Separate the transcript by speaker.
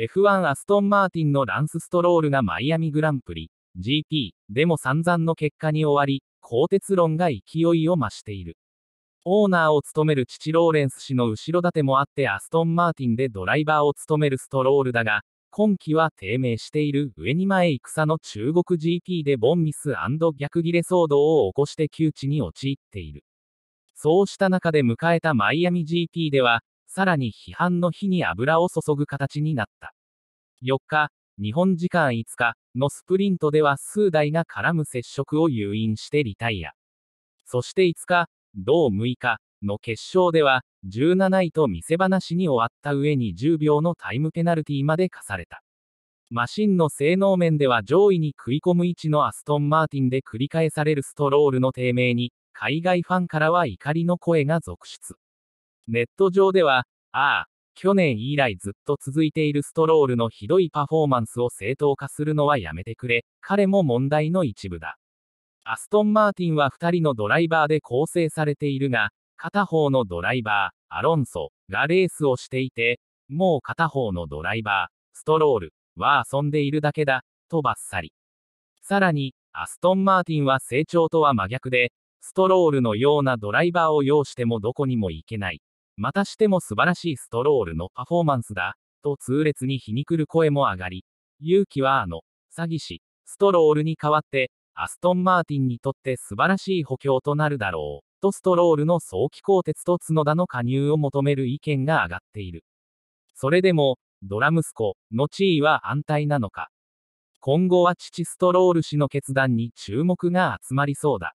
Speaker 1: F1 アストンマーティンのランスストロールがマイアミグランプリ GP でも散々の結果に終わり、鋼鉄論が勢いを増している。オーナーを務める父ローレンス氏の後ろ盾もあってアストンマーティンでドライバーを務めるストロールだが、今季は低迷している上に前戦の中国 GP でボンミス逆ギレ騒動を起こして窮地に陥っている。そうした中で迎えたマイアミ GP では、さらに批判の火に油を注ぐ形になった。4日、日本時間5日のスプリントでは数台が絡む接触を誘引してリタイア。そして5日、同6日の決勝では17位と見せ話に終わった上に10秒のタイムペナルティまで課された。マシンの性能面では上位に食い込む位置のアストン・マーティンで繰り返されるストロールの低迷に、海外ファンからは怒りの声が続出。ネット上では、ああ、去年以来ずっと続いているストロールのひどいパフォーマンスを正当化するのはやめてくれ、彼も問題の一部だ。アストン・マーティンは2人のドライバーで構成されているが、片方のドライバー、アロンソ、がレースをしていて、もう片方のドライバー、ストロール、は遊んでいるだけだ、とばっさり。さらに、アストン・マーティンは成長とは真逆で、ストロールのようなドライバーを要してもどこにも行けない。またしても素晴らしいストロールのパフォーマンスだ、と痛烈に皮肉る声も上がり、勇気はあの、詐欺師、ストロールに代わって、アストン・マーティンにとって素晴らしい補強となるだろう、とストロールの早期更迭と角田の加入を求める意見が上がっている。それでも、ドラ息子の地位は安泰なのか。今後は父ストロール氏の決断に注目が集まりそうだ。